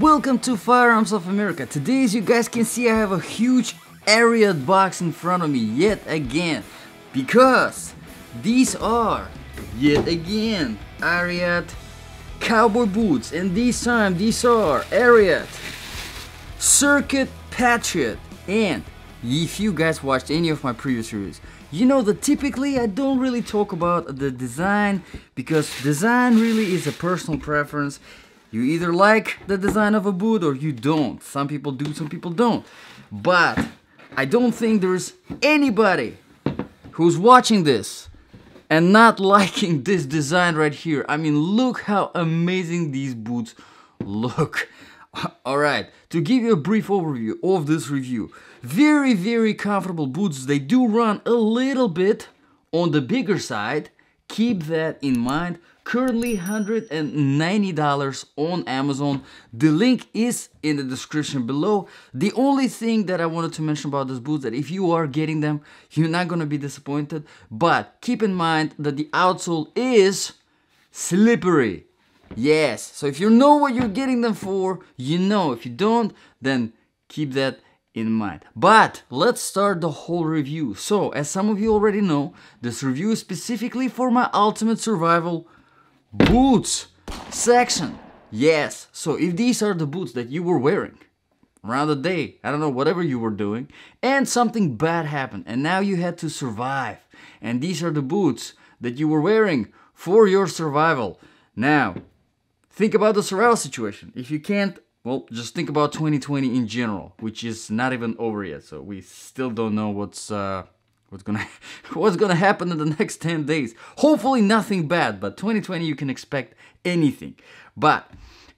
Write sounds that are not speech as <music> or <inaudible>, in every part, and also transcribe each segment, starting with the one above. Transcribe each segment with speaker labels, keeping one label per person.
Speaker 1: Welcome to Firearms of America. Today as you guys can see I have a huge Ariat box in front of me yet again because these are yet again Ariat cowboy boots and this time these are Ariat Circuit Patriot and if you guys watched any of my previous reviews you know that typically I don't really talk about the design because design really is a personal preference you either like the design of a boot or you don't. Some people do, some people don't. But I don't think there's anybody who's watching this and not <laughs> liking this design right here. I mean, look how amazing these boots look. <laughs> Alright, to give you a brief overview of this review. Very, very comfortable boots. They do run a little bit on the bigger side. Keep that in mind currently $190 on Amazon. The link is in the description below. The only thing that I wanted to mention about these boots that if you are getting them, you're not gonna be disappointed, but keep in mind that the outsole is slippery. Yes, so if you know what you're getting them for, you know. If you don't, then keep that in mind. But let's start the whole review. So, as some of you already know, this review is specifically for my Ultimate Survival boots section. Yes, so if these are the boots that you were wearing around the day, I don't know, whatever you were doing, and something bad happened, and now you had to survive, and these are the boots that you were wearing for your survival. Now, think about the survival situation. If you can't, well, just think about 2020 in general, which is not even over yet, so we still don't know what's uh, what's gonna <laughs> what's gonna happen in the next 10 days hopefully nothing bad but 2020 you can expect anything but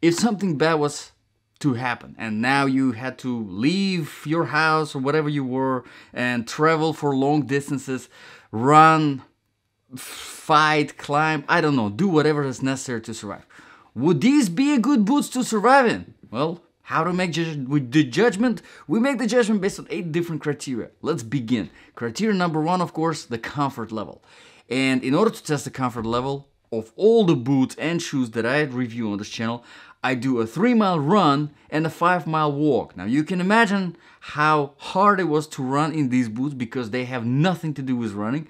Speaker 1: if something bad was to happen and now you had to leave your house or whatever you were and travel for long distances run fight climb i don't know do whatever is necessary to survive would these be a good boots to survive in well how to make With the judgment, we make the judgment based on eight different criteria. Let's begin. Criteria number one, of course, the comfort level. And in order to test the comfort level of all the boots and shoes that I review on this channel, I do a three mile run and a five mile walk. Now you can imagine how hard it was to run in these boots because they have nothing to do with running.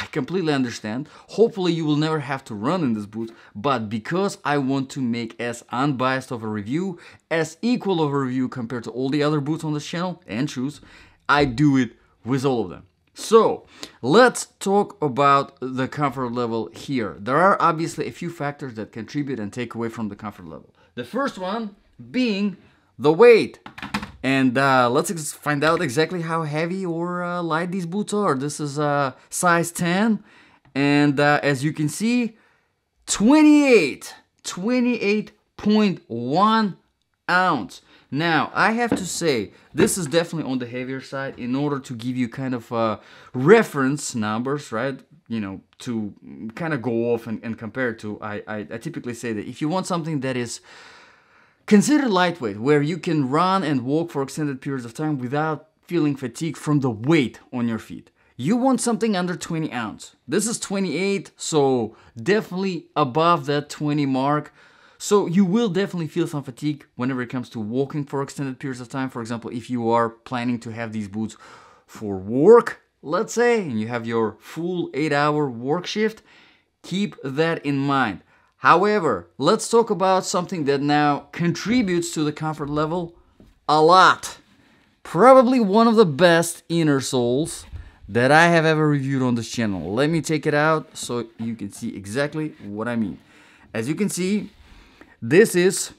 Speaker 1: I completely understand. Hopefully you will never have to run in this boot, but because I want to make as unbiased of a review, as equal of a review compared to all the other boots on this channel and shoes, I do it with all of them. So let's talk about the comfort level here. There are obviously a few factors that contribute and take away from the comfort level. The first one being the weight. And uh, let's find out exactly how heavy or uh, light these boots are. This is a uh, size 10. And uh, as you can see, 28, 28.1 ounce. Now, I have to say, this is definitely on the heavier side in order to give you kind of uh, reference numbers, right? You know, to kind of go off and, and compare to. I, I, I typically say that if you want something that is Consider lightweight, where you can run and walk for extended periods of time without feeling fatigue from the weight on your feet. You want something under 20 ounce. This is 28, so definitely above that 20 mark. So you will definitely feel some fatigue whenever it comes to walking for extended periods of time. For example, if you are planning to have these boots for work, let's say, and you have your full eight hour work shift, keep that in mind. However, let's talk about something that now contributes to the comfort level a lot. Probably one of the best inner soles that I have ever reviewed on this channel. Let me take it out so you can see exactly what I mean. As you can see, this is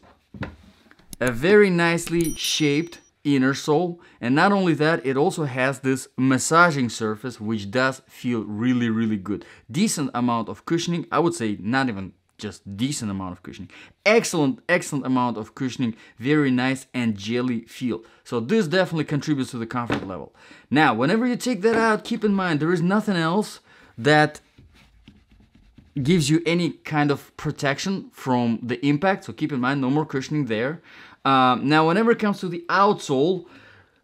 Speaker 1: a very nicely shaped inner sole and not only that it also has this massaging surface which does feel really really good decent amount of cushioning i would say not even just decent amount of cushioning. Excellent, excellent amount of cushioning, very nice and jelly feel. So this definitely contributes to the comfort level. Now, whenever you take that out, keep in mind there is nothing else that gives you any kind of protection from the impact. So keep in mind, no more cushioning there. Um, now, whenever it comes to the outsole,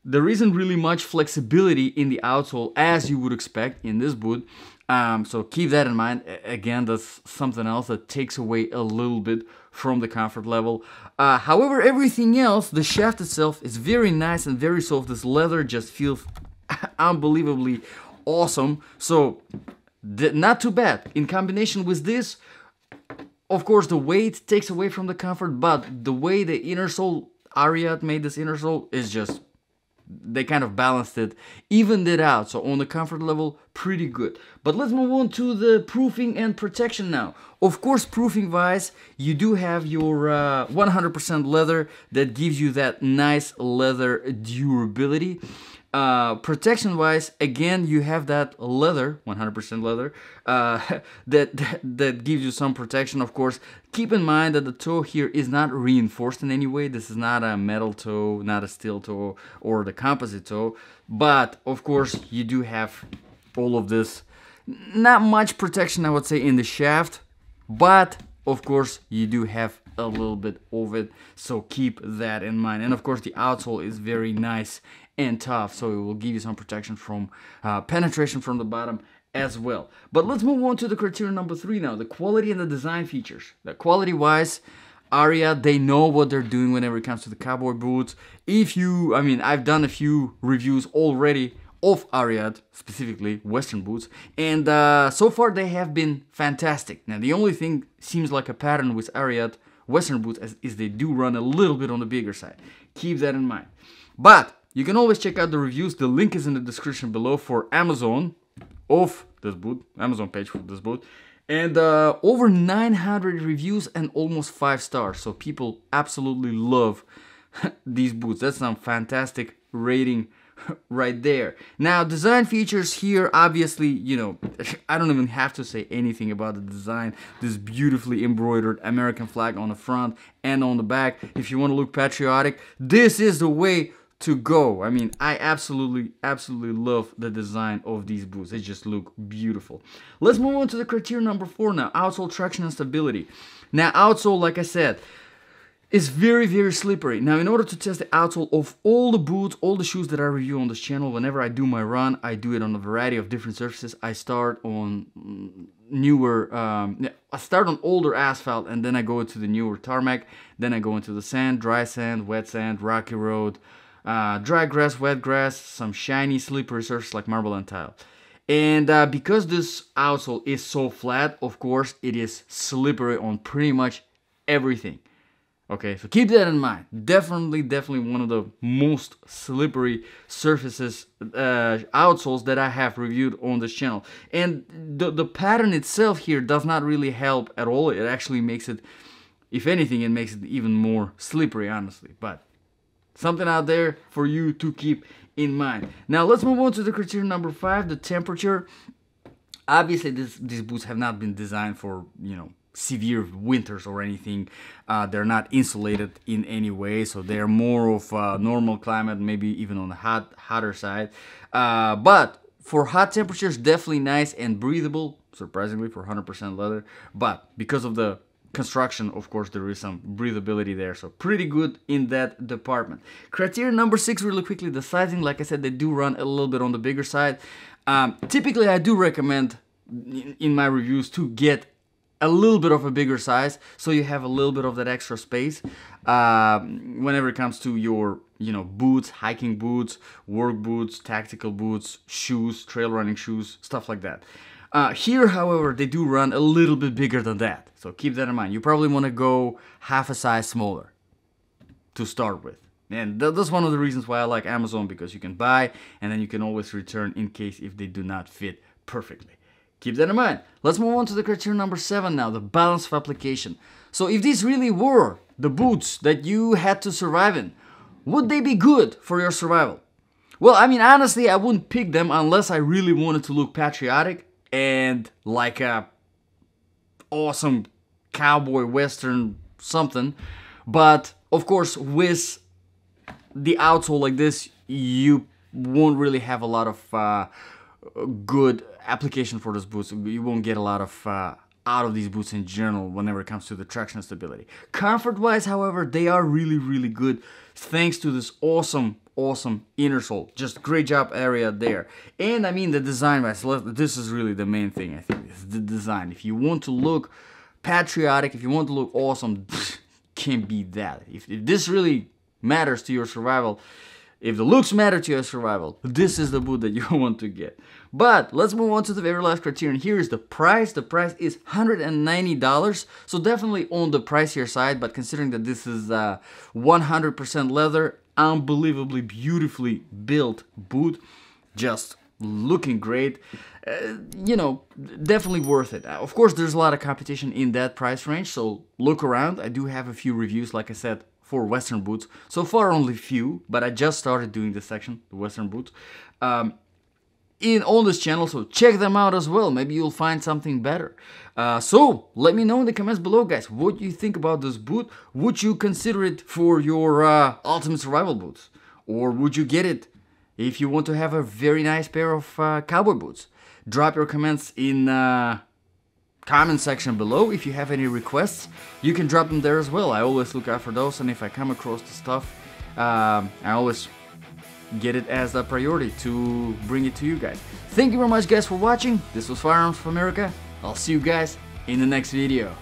Speaker 1: there isn't really much flexibility in the outsole as you would expect in this boot. Um, so keep that in mind. Again, that's something else that takes away a little bit from the comfort level. Uh, however, everything else, the shaft itself is very nice and very soft. This leather just feels <laughs> unbelievably awesome. So not too bad. In combination with this, of course, the weight takes away from the comfort, but the way the inner sole Ariat made this inner sole is just they kind of balanced it, evened it out. So on the comfort level, pretty good. But let's move on to the proofing and protection now. Of course, proofing wise, you do have your 100% uh, leather that gives you that nice leather durability. Uh, protection wise, again, you have that leather, 100% leather, uh, <laughs> that, that, that gives you some protection, of course. Keep in mind that the toe here is not reinforced in any way. This is not a metal toe, not a steel toe, or the composite toe. But, of course, you do have all of this. Not much protection, I would say, in the shaft, but, of course, you do have a little bit of it. So keep that in mind. And of course the outsole is very nice and tough. So it will give you some protection from uh, penetration from the bottom as well. But let's move on to the criteria number three now, the quality and the design features. The quality wise, Aria, they know what they're doing whenever it comes to the cowboy boots. If you, I mean, I've done a few reviews already of Ariad, specifically Western boots, and uh, so far they have been fantastic. Now the only thing seems like a pattern with Ariad Western boots as, is they do run a little bit on the bigger side. Keep that in mind. But you can always check out the reviews. The link is in the description below for Amazon of this boot, Amazon page for this boot. And uh, over 900 reviews and almost 5 stars. So people absolutely love <laughs> these boots. That's some fantastic rating <laughs> right there. Now, design features here, obviously, you know, <laughs> I don't even have to say anything about the design. This beautifully embroidered American flag on the front and on the back. If you want to look patriotic, this is the way to go. I mean, I absolutely, absolutely love the design of these boots. They just look beautiful. Let's move on to the criteria number four now, outsole traction and stability. Now, outsole, like I said, is very, very slippery. Now, in order to test the outsole of all the boots, all the shoes that I review on this channel, whenever I do my run, I do it on a variety of different surfaces. I start on newer, um, I start on older asphalt and then I go into the newer tarmac. Then I go into the sand, dry sand, wet sand, rocky road, uh, dry grass, wet grass, some shiny, slippery surfaces like marble and tile. And uh, because this outsole is so flat, of course, it is slippery on pretty much everything. Okay, so keep that in mind. Definitely, definitely one of the most slippery surfaces uh, outsoles that I have reviewed on this channel. And the, the pattern itself here does not really help at all. It actually makes it, if anything, it makes it even more slippery, honestly. But something out there for you to keep in mind. Now let's move on to the criteria number five, the temperature. Obviously, this, these boots have not been designed for, you know, severe winters or anything. Uh, they're not insulated in any way, so they're more of a normal climate, maybe even on the hot, hotter side. Uh, but for hot temperatures, definitely nice and breathable, surprisingly, for 100% leather. But because of the construction, of course, there is some breathability there, so pretty good in that department. Criteria number six, really quickly, the sizing. Like I said, they do run a little bit on the bigger side. Um, typically, I do recommend in, in my reviews to get a little bit of a bigger size so you have a little bit of that extra space um, whenever it comes to your you know boots hiking boots work boots tactical boots shoes trail running shoes stuff like that uh, here however they do run a little bit bigger than that so keep that in mind you probably want to go half a size smaller to start with and that's one of the reasons why I like Amazon because you can buy and then you can always return in case if they do not fit perfectly Keep that in mind. Let's move on to the criterion number seven now, the balance of application. So if these really were the boots that you had to survive in, would they be good for your survival? Well, I mean, honestly, I wouldn't pick them unless I really wanted to look patriotic and like a awesome cowboy western something. But of course, with the outsole like this, you won't really have a lot of uh, good application for those boots. You won't get a lot of uh, out of these boots in general whenever it comes to the traction stability. Comfort-wise, however, they are really, really good thanks to this awesome awesome inner sole just great job area there and i mean the design wise this is really the main thing i think is the design if you want to look patriotic if you want to look awesome <laughs> can't be that if, if this really matters to your survival if the looks matter to your survival, this is the boot that you <laughs> want to get. But let's move on to the very last criterion. Here is the price. The price is $190. So definitely on the pricier side, but considering that this is 100% uh, leather, unbelievably beautifully built boot, just looking great. Uh, you know, definitely worth it. Of course, there's a lot of competition in that price range, so look around. I do have a few reviews, like I said, for Western boots. So far only few, but I just started doing this section, the Western boots, um, in on this channel, so check them out as well. Maybe you'll find something better. Uh, so let me know in the comments below, guys, what you think about this boot. Would you consider it for your uh, Ultimate Survival boots? Or would you get it if you want to have a very nice pair of uh, cowboy boots? Drop your comments in uh, comment section below. If you have any requests, you can drop them there as well. I always look out for those, and if I come across the stuff, um, I always get it as a priority to bring it to you guys. Thank you very much, guys, for watching. This was Firearms for America. I'll see you guys in the next video.